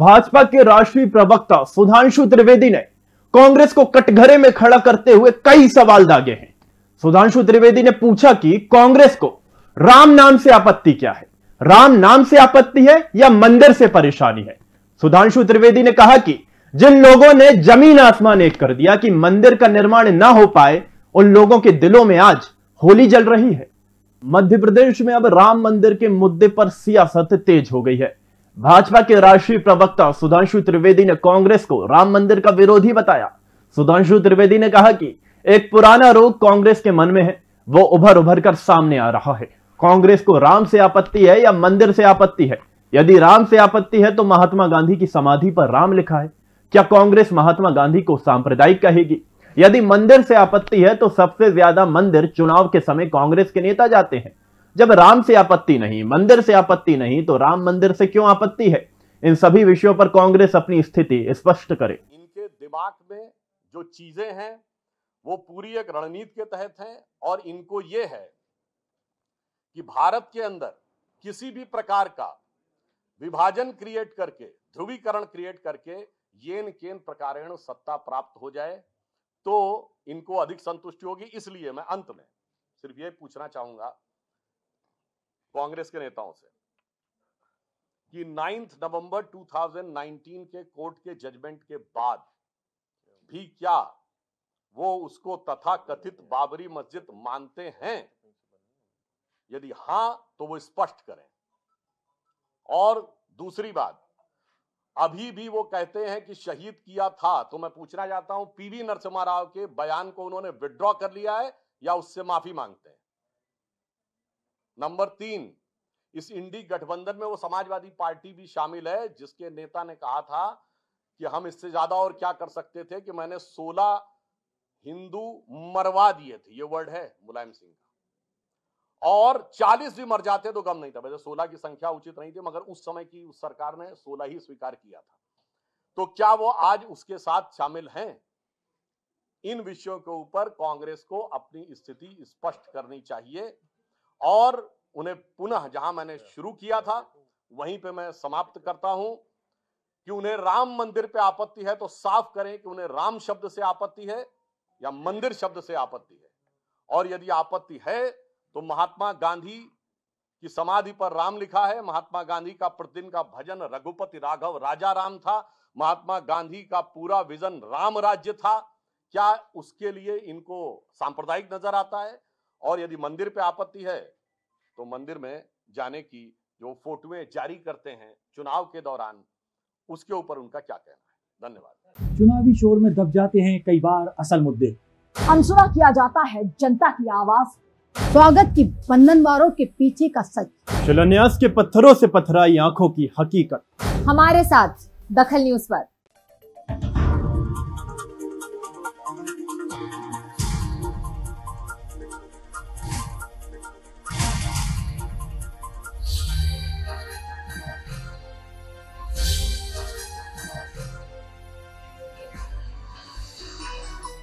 भाजपा के राष्ट्रीय प्रवक्ता सुधांशु त्रिवेदी ने कांग्रेस को कटघरे में खड़ा करते हुए कई सवाल दागे हैं सुधांशु त्रिवेदी ने पूछा कि कांग्रेस को राम नाम से आपत्ति क्या है राम नाम से आपत्ति है या मंदिर से परेशानी है सुधांशु त्रिवेदी ने कहा कि जिन लोगों ने जमीन आसमान एक कर दिया कि मंदिर का निर्माण ना हो पाए उन लोगों के दिलों में आज होली जल रही है मध्य प्रदेश में अब राम मंदिर के मुद्दे पर सियासत तेज हो गई है भाजपा के राष्ट्रीय प्रवक्ता सुधांशु त्रिवेदी ने कांग्रेस को राम मंदिर का विरोधी बताया सुधांशु त्रिवेदी ने कहा कि एक पुराना रोग कांग्रेस के मन में है वो उभर उभर कर सामने आ रहा है कांग्रेस को राम से आपत्ति है या मंदिर से आपत्ति है यदि राम से आपत्ति है तो महात्मा गांधी की समाधि पर राम लिखा है क्या कांग्रेस महात्मा गांधी को सांप्रदायिक कहेगी यदि मंदिर से आपत्ति है तो सबसे ज्यादा मंदिर चुनाव के समय कांग्रेस के नेता जाते हैं जब राम से आपत्ति नहीं मंदिर से आपत्ति नहीं तो राम मंदिर से क्यों आपत्ति है इन सभी विषयों पर कांग्रेस अपनी स्थिति स्पष्ट करे इनके दिमाग में जो चीजें हैं वो पूरी एक रणनीति के तहत है और इनको ये है कि भारत के अंदर किसी भी प्रकार का विभाजन क्रिएट करके ध्रुवीकरण क्रिएट करके येन केन प्रकार सत्ता प्राप्त हो जाए तो इनको अधिक संतुष्टि होगी इसलिए मैं अंत में सिर्फ ये पूछना चाहूंगा कांग्रेस के नेताओं से कि नाइन्थ नवंबर 2019 के कोर्ट के जजमेंट के बाद भी क्या वो उसको तथा कथित बाबरी मस्जिद मानते हैं यदि हां तो वो स्पष्ट करें और दूसरी बात अभी भी वो कहते हैं कि शहीद किया था तो मैं पूछना चाहता हूं पीवी नरसिम्हा राव के बयान को उन्होंने विड्रॉ कर लिया है या उससे माफी मांगते हैं नंबर तीन इस इंडी गठबंधन में वो समाजवादी पार्टी भी शामिल है जिसके नेता ने कहा था कि हम इससे ज्यादा और क्या कर सकते थे कि मैंने 16 हिंदू मरवा दिए थे ये वर्ड है मुलायम सिंह का और 40 भी मर जाते तो कम नहीं था वैसे 16 की संख्या उचित नहीं थी मगर उस समय की उस सरकार ने 16 ही स्वीकार किया था तो क्या वो आज उसके साथ शामिल हैं इन विषयों के ऊपर कांग्रेस को अपनी स्थिति स्पष्ट करनी चाहिए और उन्हें पुनः जहां मैंने अच्छा। शुरू किया था वहीं पे मैं समाप्त करता हूं कि उन्हें राम मंदिर पे आपत्ति है तो साफ करें कि उन्हें राम शब्द से आपत्ति है या मंदिर शब्द से आपत्ति है और यदि आपत्ति है तो महात्मा गांधी की समाधि पर राम लिखा है महात्मा गांधी का प्रतिदिन का भजन रघुपति राघव राजा राम था महात्मा गांधी का पूरा विजन राम राज्य था क्या उसके लिए इनको सांप्रदायिक नजर आता है और यदि मंदिर पे आपत्ति है तो मंदिर में जाने की जो फोटोएं जारी करते हैं चुनाव के दौरान उसके ऊपर उनका क्या कहना है धन्यवाद चुनावी शोर में दब जाते हैं कई बार असल मुद्दे अनसुना किया जाता है जनता की आवाज स्वागत की बंधनवारों के पीछे का सच शिलान्यास के पत्थरों से पथराई आंखों की हकीकत हमारे साथ दखल न्यूज पर